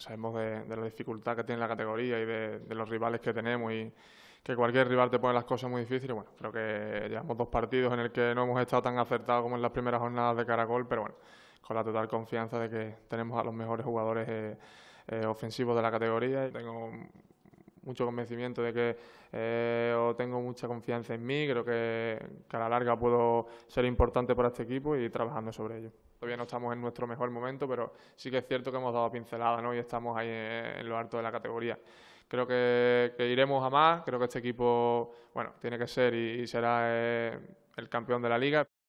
sabemos de, la dificultad que tiene la categoría y de, los rivales que tenemos y que cualquier rival te pone las cosas muy difíciles. Bueno, creo que llevamos dos partidos en el que no hemos estado tan acertados como en las primeras jornadas de Caracol, pero bueno, con la total confianza de que tenemos a los mejores jugadores eh, eh, ofensivos de la categoría. Y Tengo mucho convencimiento de que eh, tengo mucha confianza en mí, creo que, a la larga puedo ser importante para este equipo y trabajando sobre ello. Todavía no estamos en nuestro mejor momento, pero sí que es cierto que hemos dado pinceladas ¿no? y estamos ahí en, lo alto de la categoría. Creo que, iremos a más, creo que este equipo bueno, tiene que ser y, será eh, el campeón de la liga.